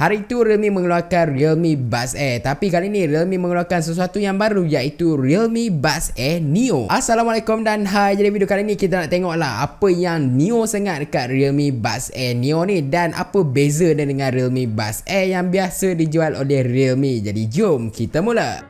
Hari itu Realme mengeluarkan Realme Buzz Air Tapi kali ini Realme mengeluarkan sesuatu yang baru Iaitu Realme Buzz Air Neo Assalamualaikum dan hai Jadi video kali ini kita nak tengoklah Apa yang Neo sangat dekat Realme Buzz Air Neo ni Dan apa beza dia dengan Realme Buzz Air Yang biasa dijual oleh Realme Jadi jom kita mula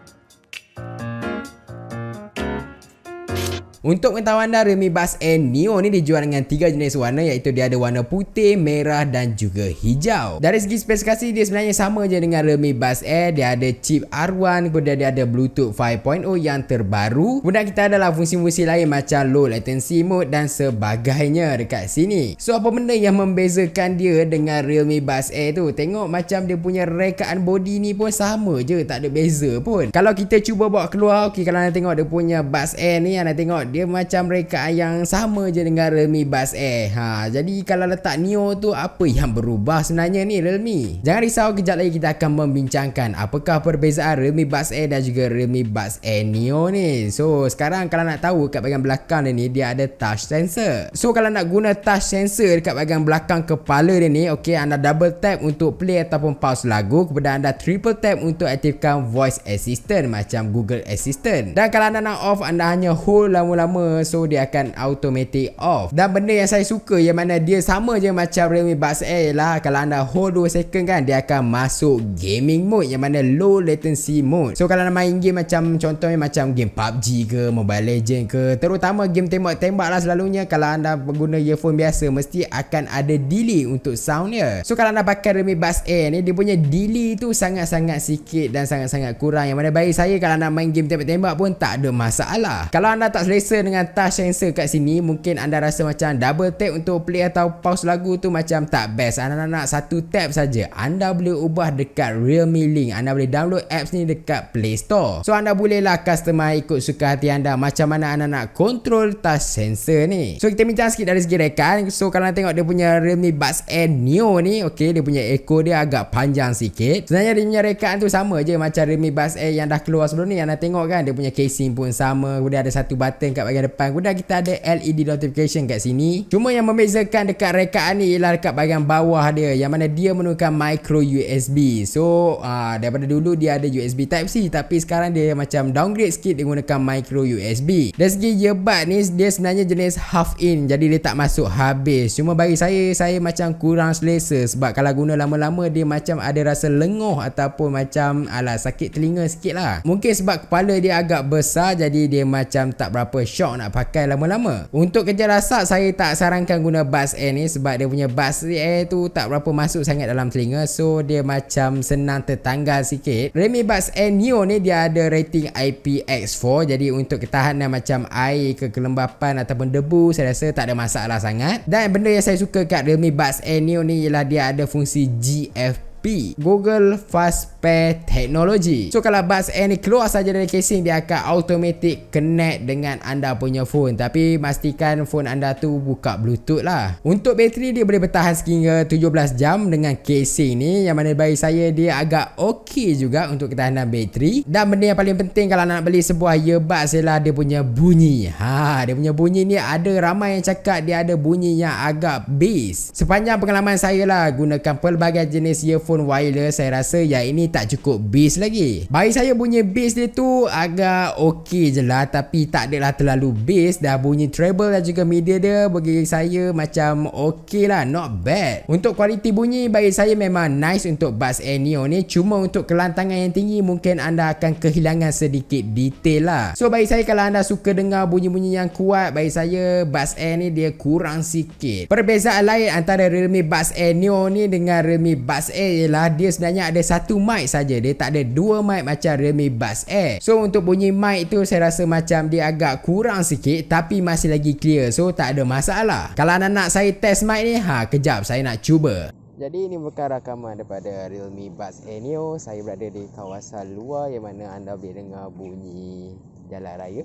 Untuk pengetahuan anda, Realme Buzz N Neo ni dijual dengan tiga jenis warna iaitu dia ada warna putih, merah dan juga hijau. Dari segi spesifikasi dia sebenarnya sama je dengan Realme Buzz Air. Dia ada chip R1, kemudian dia ada Bluetooth 5.0 yang terbaru. Kemudian kita ada lah fungsi-fungsi lain macam low latency mode dan sebagainya dekat sini. So apa benda yang membezakan dia dengan Realme Buzz Air tu? Tengok macam dia punya rekaan body ni pun sama je, tak ada beza pun. Kalau kita cuba bawa keluar, okey kalau anda tengok dia punya Buzz Air ni, anda tengok dia macam rekaan yang sama je dengan Realme Buzz Air. Ha, jadi kalau letak Neo tu apa yang berubah sebenarnya ni Realme? Jangan risau kejap lagi kita akan membincangkan apakah perbezaan Realme Buzz Air dan juga Realme Buzz Air Neo ni. So sekarang kalau nak tahu kat bahagian belakang dia ni dia ada touch sensor. So kalau nak guna touch sensor dekat bahagian belakang kepala dia ni, okey anda double tap untuk play ataupun pause lagu kemudian anda triple tap untuk aktifkan voice assistant macam Google Assistant. Dan kalau anda nak off anda hanya hold lama-lama lama-lama so dia akan automatic off dan benda yang saya suka yang mana dia sama je macam Realme Buds Air lah kalau anda hold 2 second kan dia akan masuk gaming mode yang mana low latency mode so kalau anda main game macam contohnya macam game PUBG ke Mobile Legend ke terutama game tembak-tembak lah selalunya kalau anda guna earphone biasa mesti akan ada delay untuk soundnya so kalau anda pakai Realme Buds Air ni dia punya delay tu sangat-sangat sikit dan sangat-sangat kurang yang mana baik saya kalau anda main game tembak-tembak pun tak ada masalah kalau anda tak selesa sensor dengan touch sensor kat sini mungkin anda rasa macam double tap untuk play atau pause lagu tu macam tak best anda nak satu tap saja anda boleh ubah dekat realme link anda boleh download apps ni dekat play store so anda bolehlah customize ikut suka hati anda macam mana anda nak control touch sensor ni so kita minta sikit dari segi rekan so kalau anda tengok dia punya realme buds n neo ni okay, dia punya echo dia agak panjang sikit sebenarnya dia punya rekan tu sama je macam realme buds n yang dah keluar sebelum ni anda tengok kan dia punya casing pun sama kemudian ada satu button dekat bahagian depan Kemudian kita ada LED notification kat sini Cuma yang membezakan dekat rekaan ni Ialah dekat bahagian bawah dia Yang mana dia menggunakan micro USB So uh, daripada dulu dia ada USB Type-C Tapi sekarang dia macam downgrade sikit Dia menggunakan micro USB Dari segi earbud ni Dia sebenarnya jenis half in Jadi dia tak masuk habis Cuma bagi saya Saya macam kurang selesa Sebab kalau guna lama-lama Dia macam ada rasa lenguh Ataupun macam ala sakit telinga sikit lah Mungkin sebab kepala dia agak besar Jadi dia macam tak berapa syok nak pakai lama-lama Untuk kerja rasak saya tak sarankan guna bus air ni Sebab dia punya bus air tu tak berapa masuk sangat dalam telinga So dia macam senang tertanggal sikit Redmi Buds Air Neo ni dia ada rating IPX4 Jadi untuk ketahanan macam air ke kelembapan ataupun debu Saya rasa tak ada masalah sangat Dan benda yang saya suka kat Redmi Buds Air Neo ni Ialah dia ada fungsi GFP GFP Google Fast Pair Technology So kalau bus air ni keluar saja dari casing Dia akan automatic connect dengan anda punya phone Tapi pastikan phone anda tu buka bluetooth lah Untuk bateri dia boleh bertahan sehingga 17 jam dengan casing ni Yang mana bagi saya dia agak okey juga untuk ketahanan bateri Dan benda yang paling penting kalau nak beli sebuah earbuds ialah dia punya bunyi ha, Dia punya bunyi ni ada ramai yang cakap dia ada bunyi yang agak bass Sepanjang pengalaman saya lah gunakan pelbagai jenis earphone headphone wireless saya rasa ya ini tak cukup bass lagi bagi saya bunyi bass dia tu agak ok je lah tapi tak adalah terlalu bass dah bunyi treble dan juga media dia bagi saya macam ok lah not bad untuk kualiti bunyi bagi saya memang nice untuk bass Neo ni cuma untuk kelantangan yang tinggi mungkin anda akan kehilangan sedikit detail lah so bagi saya kalau anda suka dengar bunyi-bunyi yang kuat bagi saya bass Air ni dia kurang sikit perbezaan lain antara Realme Buzz Air Neo ni dengan Realme Buzz Air ialah dia sebenarnya ada satu mic saja. Dia tak ada dua mic macam Realme Buds Air. Eh. So untuk bunyi mic tu saya rasa macam dia agak kurang sikit tapi masih lagi clear. So tak ada masalah. Kalau anak nak saya test mic ni, ha kejap saya nak cuba. Jadi ini bukan rakaman daripada Realme Buds Air Neo. Saya berada di kawasan luar yang mana anda boleh dengar bunyi jalan raya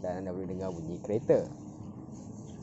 dan anda boleh dengar bunyi kereta.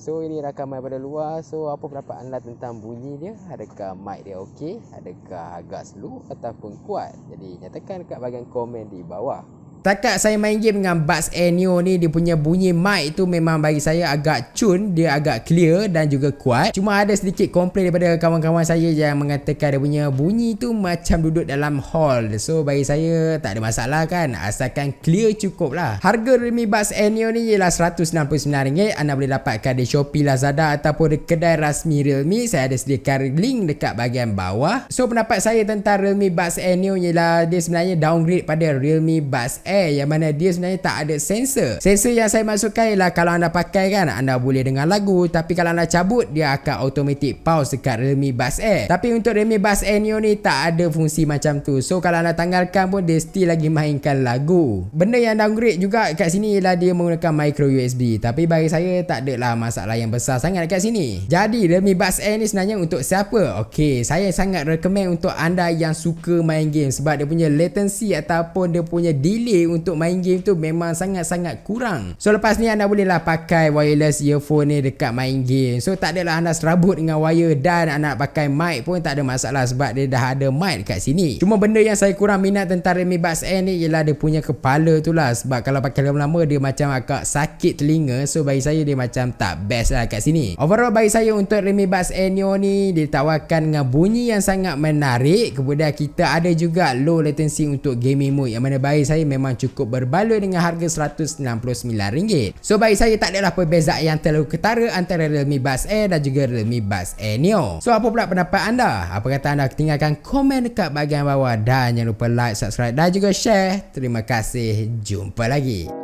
So ini rakaman daripada luar So apa pendapat anda tentang bunyi dia Adakah mic dia okey Adakah agak slow Ataupun kuat Jadi nyatakan dekat bahagian komen di bawah Takat saya main game dengan Buds Air Neo ni Dia punya bunyi mic tu memang bagi saya agak cun Dia agak clear dan juga kuat Cuma ada sedikit komplain daripada kawan-kawan saya Yang mengatakan dia punya bunyi tu macam duduk dalam hall So bagi saya tak ada masalah kan Asalkan clear cukup lah Harga Redmi Buds Air Neo ni ialah RM169 Anda boleh dapatkan di Shopee, Lazada Ataupun di kedai rasmi Realme Saya ada sediakan link dekat bahagian bawah So pendapat saya tentang Realme Buds Air Neo ialah Dia sebenarnya downgrade pada Realme Buds air yang mana dia sebenarnya tak ada sensor. Sensor yang saya masukkan ialah kalau anda pakai kan anda boleh dengar lagu tapi kalau anda cabut dia akan automatic pause dekat Realme Buzz Air. Tapi untuk Realme Buzz Air Neo ni tak ada fungsi macam tu. So kalau anda tanggalkan pun dia still lagi mainkan lagu. Benda yang downgrade juga kat sini ialah dia menggunakan micro USB tapi bagi saya tak ada lah masalah yang besar sangat kat sini. Jadi Realme Buzz Air ni sebenarnya untuk siapa? Okey, saya sangat recommend untuk anda yang suka main game sebab dia punya latency ataupun dia punya delay display untuk main game tu memang sangat-sangat kurang. So lepas ni anda bolehlah pakai wireless earphone ni dekat main game. So tak adalah anda serabut dengan wire dan anda pakai mic pun tak ada masalah sebab dia dah ada mic dekat sini. Cuma benda yang saya kurang minat tentang Redmi Buds Air ni ialah dia punya kepala tu lah sebab kalau pakai lama-lama dia macam agak sakit telinga. So bagi saya dia macam tak best lah kat sini. Overall bagi saya untuk Redmi Buds Air Neo ni ditawarkan dengan bunyi yang sangat menarik. Kemudian kita ada juga low latency untuk gaming mode yang mana bagi saya memang memang cukup berbaloi dengan harga RM169. So bagi saya tak ada lah perbezaan yang terlalu ketara antara Realme Buzz Air dan juga Realme Buzz Air Neo. So apa pula pendapat anda? Apa kata anda tinggalkan komen dekat bahagian bawah dan jangan lupa like, subscribe dan juga share. Terima kasih. Jumpa lagi.